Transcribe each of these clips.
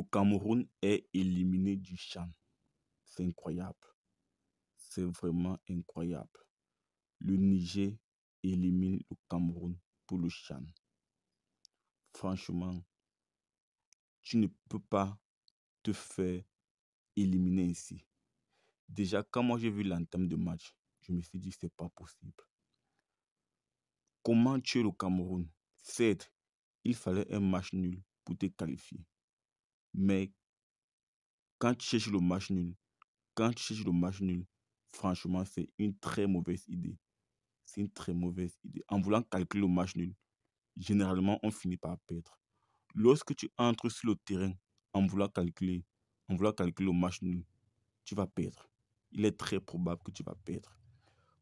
le Cameroun est éliminé du champ. C'est incroyable. C'est vraiment incroyable. Le Niger élimine le Cameroun pour le champ. Franchement, tu ne peux pas te faire éliminer ainsi. Déjà, quand moi j'ai vu l'entame de match, je me suis dit c'est pas possible. Comment tuer le Cameroun Certes, il fallait un match nul pour te qualifier. Mais quand tu cherches le match nul, quand tu cherches le match nul, franchement, c'est une très mauvaise idée. C'est une très mauvaise idée. En voulant calculer le match nul, généralement, on finit par perdre. Lorsque tu entres sur le terrain en voulant calculer, en voulant calculer le match nul, tu vas perdre. Il est très probable que tu vas perdre.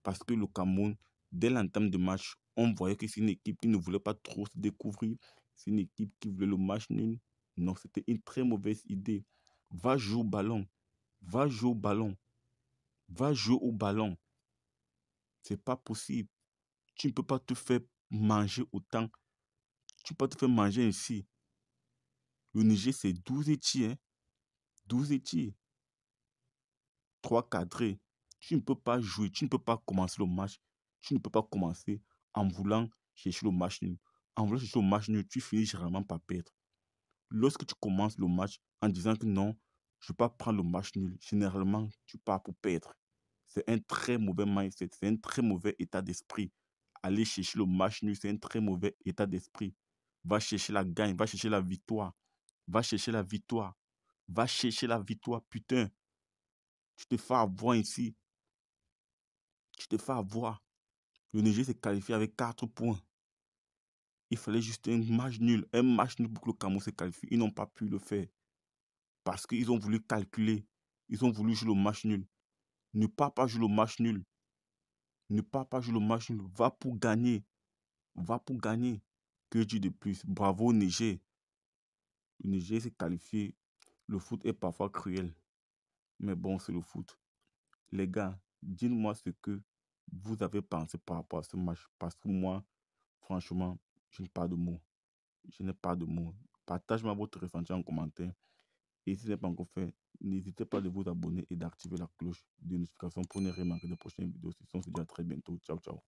Parce que le Cameroun, dès l'entame de match, on voyait que c'est une équipe qui ne voulait pas trop se découvrir. C'est une équipe qui voulait le match nul. Non, c'était une très mauvaise idée. Va jouer au ballon. Va jouer au ballon. Va jouer au ballon. C'est pas possible. Tu ne peux pas te faire manger autant. Tu ne peux pas te faire manger ainsi. Le Niger, c'est 12 étiers. 12 étiers. 3 cadrés. Tu ne peux pas jouer. Tu ne peux pas commencer le match. Tu ne peux pas commencer en voulant chercher le match nul. En voulant chercher le match nul, tu finis généralement par perdre lorsque tu commences le match en disant que non, je ne vais pas prendre le match nul, généralement, tu pars pour perdre. C'est un très mauvais mindset, c'est un très mauvais état d'esprit. Aller chercher le match nul, c'est un très mauvais état d'esprit. Va chercher la gagne, va chercher la victoire. Va chercher la victoire. Va chercher la victoire, putain. Tu te fais avoir ici. Tu te fais avoir. Le Niger s'est qualifié avec 4 points. Il fallait juste un match nul. Un match nul pour que le Cameroun se qualifie. Ils n'ont pas pu le faire. Parce qu'ils ont voulu calculer. Ils ont voulu jouer le match nul. Ne pas pas jouer le match nul. Ne pas pas jouer le match nul. Va pour gagner. Va pour gagner. Que Dieu de plus. Bravo Niger. Le Niger s'est qualifié. Le foot est parfois cruel. Mais bon, c'est le foot. Les gars, dites-moi ce que vous avez pensé par rapport à ce match. Parce que moi, franchement, je n'ai pas de mots. Je n'ai pas de mots. Partagez-moi votre ressenti en commentaire. Et si ce n'est pas encore fait, n'hésitez pas à vous abonner et d'activer la cloche de notification pour ne rien manquer de prochaines vidéos. Sinon, on se dit à très bientôt. Ciao, ciao.